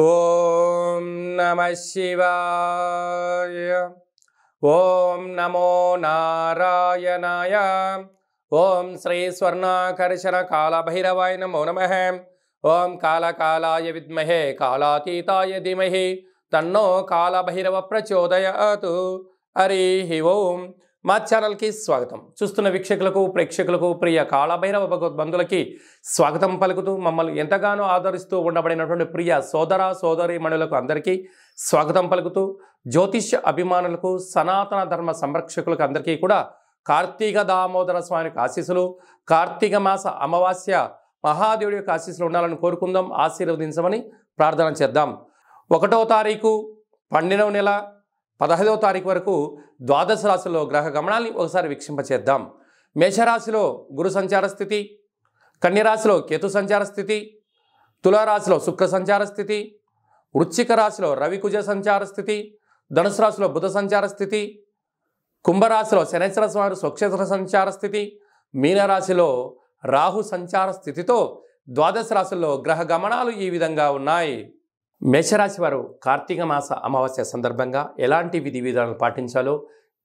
ఓం నమ శివాయ ఓం నమో నారాయణాయ ఓం శ్రీ స్వర్ణాకర్షణ కాళభైరవాయ నమో నమ ఓం కాళకాళాయ విద్మహే కాళాతీతాయ ధీమహి తన్నో కాళభైరవ ప్రచోదయాతు హరి ఓం మా ఛానల్కి స్వాగతం చూస్తున్న వీక్షకులకు ప్రేక్షకులకు ప్రియ కాళభైరవ భగవద్బంధులకి స్వాగతం పలుకుతూ మమ్మల్ని ఎంతగానో ఆదరిస్తూ ఉండబడినటువంటి ప్రియ సోదర సోదరి మణులకు అందరికీ స్వాగతం పలుకుతూ జ్యోతిష్య అభిమానులకు సనాతన ధర్మ సంరక్షకులకు అందరికీ కూడా కార్తీక దామోదర స్వామికి ఆశీస్సులు కార్తీక మాస అమావాస్య మహాదేవుడి యొక్క ఆశీస్సులు ఉండాలని కోరుకుందాం ఆశీర్వదించమని ప్రార్థన చేద్దాం ఒకటో తారీఖు పన్నెండవ నెల పదహైదవ తారీఖు వరకు ద్వాదశ రాశిలో గ్రహ గమనాన్ని ఒకసారి వీక్షింపచేద్దాం మేషరాశిలో గురు సంచార స్థితి కన్యరాశిలో కేతు సంచార స్థితి తులారాశిలో శుక్ర సంచార స్థితి వృశ్చిక రాశిలో రవికుజ సంచార స్థితి ధనుసు రాశిలో బుధ సంచార స్థితి కుంభరాశిలో శనేశ్వర స్వామి స్వక్షేత్ర సంచార స్థితి మీనరాశిలో రాహు సంచార స్థితితో ద్వాదశ రాశుల్లో గ్రహ గమనాలు ఈ విధంగా ఉన్నాయి మేషరాశి వారు కార్తీక మాస అమావాస్య సందర్భంగా ఎలాంటి విధి విధానాలు పాటించాలో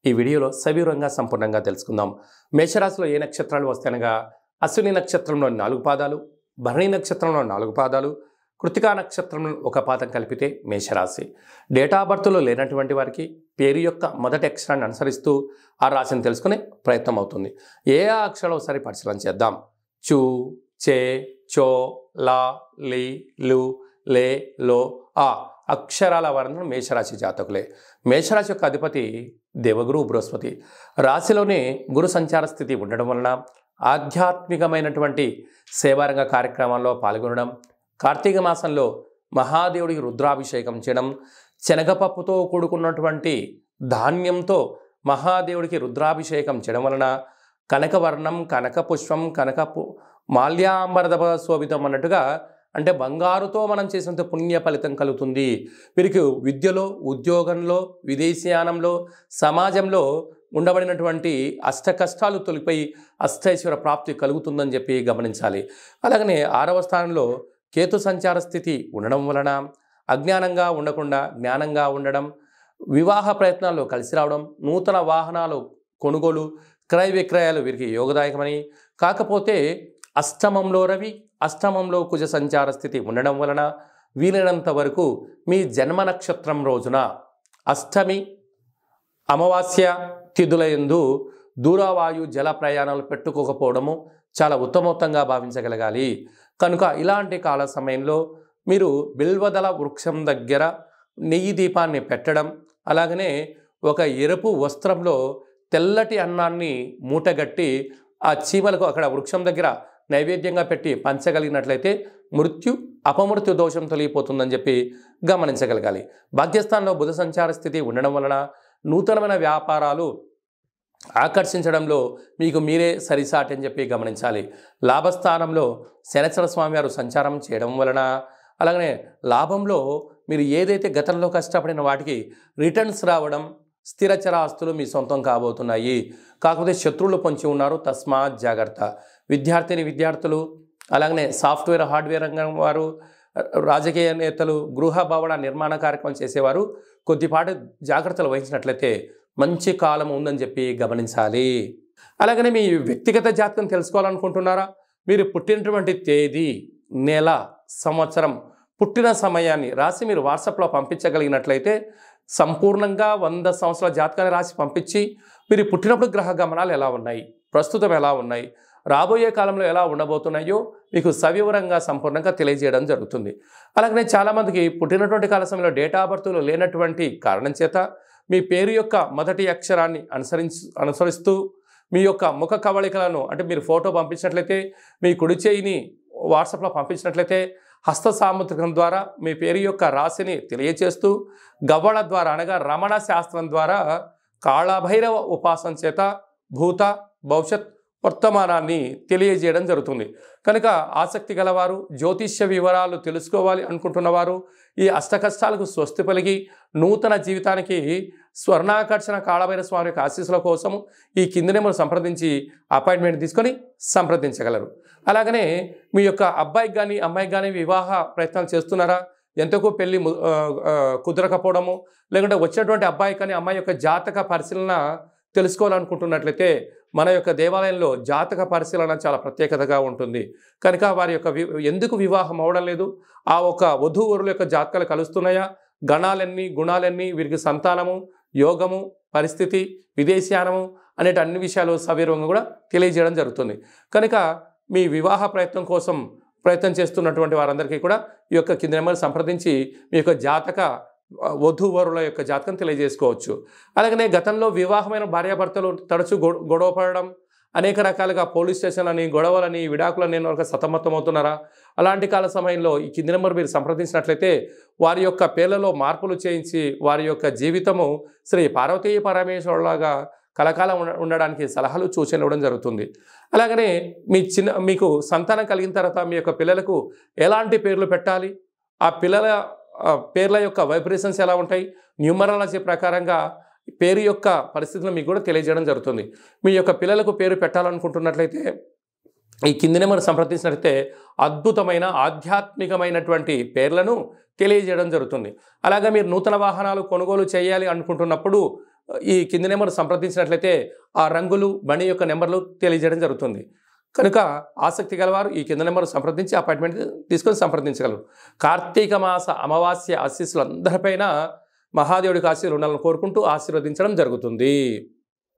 ఈ వీడియోలో సవివరంగా సంపూర్ణంగా తెలుసుకుందాం మేషరాశిలో ఏ నక్షత్రాలు వస్తాయనగా అశ్విని నక్షత్రంలో నాలుగు పాదాలు భరణి నక్షత్రంలో నాలుగు పాదాలు కృతికా నక్షత్రంలో ఒక పాదం కలిపితే మేషరాశి డేటా ఆఫ్ బర్త్లో లేనటువంటి వారికి పేరు యొక్క మొదటి అక్షరాన్ని అనుసరిస్తూ ఆ రాశిని తెలుసుకునే ప్రయత్నం అవుతుంది ఏ ఆ అక్షరాలు ఒకసారి పరిశీలన చేద్దాం చూ చే చో లా లీ లు లే లో ఆ అక్షరాల వర్ణం మేషరాశి జాతకులే మేషరాశి యొక్క అధిపతి దేవగురు బృహస్పతి రాశిలోనే గురు సంచార స్థితి ఉండడం వలన ఆధ్యాత్మికమైనటువంటి సేవారంగ కార్యక్రమాల్లో పాల్గొనడం కార్తీక మాసంలో మహాదేవుడికి రుద్రాభిషేకం చేయడం శనగపప్పుతో కూడుకున్నటువంటి ధాన్యంతో మహాదేవుడికి రుద్రాభిషేకం చేయడం వలన కనకవర్ణం కనక పుష్పం కనక మాల్యాంబరద శోభితం అన్నట్టుగా అంటే బంగారుతో మనం చేసినంత పుణ్య ఫలితం కలుగుతుంది వీరికి విద్యలో ఉద్యోగంలో విదేశీయానంలో సమాజంలో ఉండబడినటువంటి అష్ట కష్టాలు తొలిపై అష్టైశ్వర ప్రాప్తి కలుగుతుందని చెప్పి గమనించాలి అలాగనే ఆరవ స్థానంలో కేతు సంచార స్థితి ఉండడం వలన అజ్ఞానంగా ఉండకుండా జ్ఞానంగా ఉండడం వివాహ ప్రయత్నాల్లో కలిసి రావడం నూతన వాహనాలు కొనుగోలు క్రయ విక్రయాలు వీరికి యోగదాయకమని కాకపోతే అష్టమంలో రవి అష్టమంలో కుజ సంచార స్థితి ఉండడం వలన వీలైనంత వరకు మీ జన్మ నక్షత్రం రోజున అష్టమి అమావాస్య తిథులయందు దూరవాయు జల ప్రయాణాలు పెట్టుకోకపోవడము చాలా ఉత్తమోత్తంగా భావించగలగాలి కనుక ఇలాంటి కాల సమయంలో మీరు బిల్వదల వృక్షం దగ్గర నెయ్యి దీపాన్ని పెట్టడం అలాగనే ఒక ఎరుపు వస్త్రంలో తెల్లటి అన్నాన్ని మూటగట్టి ఆ చీమలకు అక్కడ వృక్షం దగ్గర నైవేద్యంగా పెట్టి పంచగలిగినట్లయితే మృత్యు అపమృత్యు దోషం తొలగిపోతుందని చెప్పి గమనించగలగాలి భాగ్యస్థానంలో బుధ సంచార స్థితి ఉండడం వలన నూతనమైన వ్యాపారాలు ఆకర్షించడంలో మీకు మీరే సరిసాటి అని చెప్పి గమనించాలి లాభస్థానంలో శనచర స్వామివారు సంచారం చేయడం వలన అలాగనే లాభంలో మీరు ఏదైతే గతంలో కష్టపడిన వాటికి రిటర్న్స్ రావడం స్థిరచర ఆస్తులు మీ సొంతం కాబోతున్నాయి కాకపోతే శత్రువులు పొంచి ఉన్నారు తస్మాత్ జాగ్రత్త విద్యార్థిని విద్యార్థులు అలాగనే సాఫ్ట్వేర్ హార్డ్వేర్ రంగం వారు రాజకీయ నేతలు గృహ భవన నిర్మాణ కార్యక్రమం చేసేవారు కొద్దిపాటు జాగ్రత్తలు వహించినట్లయితే మంచి కాలం ఉందని చెప్పి గమనించాలి అలాగనే మీ వ్యక్తిగత జాతకం తెలుసుకోవాలనుకుంటున్నారా మీరు పుట్టినటువంటి తేదీ నెల సంవత్సరం పుట్టిన సమయాన్ని రాసి మీరు వాట్సాప్లో పంపించగలిగినట్లయితే సంపూర్ణంగా వంద సంవత్సరాల జాతకాన్ని రాసి పంపించి మీరు పుట్టినప్పుడు గ్రహ గమనాలు ఎలా ఉన్నాయి ప్రస్తుతం ఎలా ఉన్నాయి రాబోయే కాలంలో ఎలా ఉండబోతున్నాయో మీకు సవివరంగా సంపూర్ణంగా తెలియజేయడం జరుగుతుంది అలాగనే చాలామందికి పుట్టినటువంటి కాల సమయంలో డేటా బర్త్లు లేనటువంటి కారణం చేత మీ పేరు యొక్క మొదటి అక్షరాన్ని అనుసరించు అనుసరిస్తూ మీ యొక్క ముఖ కవళికలను అంటే మీరు ఫోటో పంపించినట్లయితే మీ కుడి చేయిని వాట్సాప్లో పంపించినట్లయితే హస్త సాముద్రికం ద్వారా మీ పేరు యొక్క రాశిని తెలియచేస్తూ గవ్వళ ద్వారా అనగా రమణ శాస్త్రం ద్వారా కాళభైరవ ఉపాసన చేత భూత భవిష్యత్ వర్తమానాన్ని తెలియజేయడం జరుగుతుంది కనుక ఆసక్తి గలవారు జ్యోతిష్య వివరాలు తెలుసుకోవాలి అనుకుంటున్నవారు ఈ అష్టకష్టాలకు స్వస్తి పలిగి నూతన జీవితానికి స్వర్ణాకర్షణ కాళభైర స్వామి యొక్క ఆశీస్సుల కోసం ఈ కింది నెంబర్ సంప్రదించి అపాయింట్మెంట్ తీసుకొని సంప్రదించగలరు అలాగనే మీ యొక్క అబ్బాయికి కానీ అమ్మాయికి కానీ వివాహ ప్రయత్నాలు చేస్తున్నారా ఎంతకు పెళ్ళి కుదరకపోవడము లేకుంటే వచ్చేటువంటి అబ్బాయి కానీ అమ్మాయి యొక్క జాతక పరిశీలన తెలుసుకోవాలనుకుంటున్నట్లయితే మన యొక్క దేవాలయంలో జాతక పరిశీలన చాలా ప్రత్యేకతగా ఉంటుంది కనుక వారి యొక్క ఎందుకు వివాహం అవడం లేదు ఆ ఒక వధూవరుల యొక్క జాతకాలు కలుస్తున్నాయా గణాలన్నీ గుణాలన్నీ వీరికి సంతానము యోగము పరిస్థితి విదేశానము అనేటి అన్ని విషయాలు సవిరంగా కూడా తెలియజేయడం జరుగుతుంది కనుక మీ వివాహ ప్రయత్నం కోసం ప్రయత్నం చేస్తున్నటువంటి వారందరికీ కూడా ఈ యొక్క కింద నెంబర్ సంప్రదించి మీ యొక్క జాతక వధూవరుల యొక్క జాతకం తెలియజేసుకోవచ్చు అలాగనే గతంలో వివాహమైన భార్యాభర్తలు తరచూ గొడవ పడడం అనేక రకాలుగా పోలీస్ స్టేషన్లని గొడవలని విడాకులని వరకు అవుతున్నారా అలాంటి కాల సమయంలో ఈ కింది నెంబర్ మీరు సంప్రదించినట్లయితే వారి యొక్క పేర్లలో మార్పులు చేయించి వారి యొక్క జీవితము శ్రీ పార్వతీయ పరమేశ్వరులాగా కలకాలం ఉండడానికి సలహాలు సూచనలు ఇవ్వడం జరుగుతుంది అలాగనే మీ చిన్న మీకు సంతానం కలిగిన తర్వాత మీ యొక్క పిల్లలకు ఎలాంటి పేర్లు పెట్టాలి ఆ పిల్లల పేర్ల యొక్క వైబ్రేషన్స్ ఎలా ఉంటాయి న్యూమరాలజీ ప్రకారంగా పేరు యొక్క పరిస్థితులను మీకు కూడా తెలియజేయడం జరుగుతుంది మీ యొక్క పిల్లలకు పేరు పెట్టాలనుకుంటున్నట్లయితే ఈ కిందనే మనం సంప్రదించినట్లయితే అద్భుతమైన ఆధ్యాత్మికమైనటువంటి పేర్లను తెలియజేయడం జరుగుతుంది అలాగే మీరు నూతన వాహనాలు కొనుగోలు చేయాలి అనుకుంటున్నప్పుడు ఈ కింద నెంబర్ సంప్రదించినట్లయితే ఆ రంగులు బణి యొక్క నెంబర్లు తెలియజేయడం జరుగుతుంది కనుక ఆసక్తి గలవారు ఈ కింద నెంబర్ సంప్రదించి అపాయింట్మెంట్ తీసుకొని సంప్రదించగలరు కార్తీక మాస అమావాస్య ఆశీస్సులు అందరిపైన మహాదేవుడికి ఆశీస్సులు కోరుకుంటూ ఆశీర్వదించడం జరుగుతుంది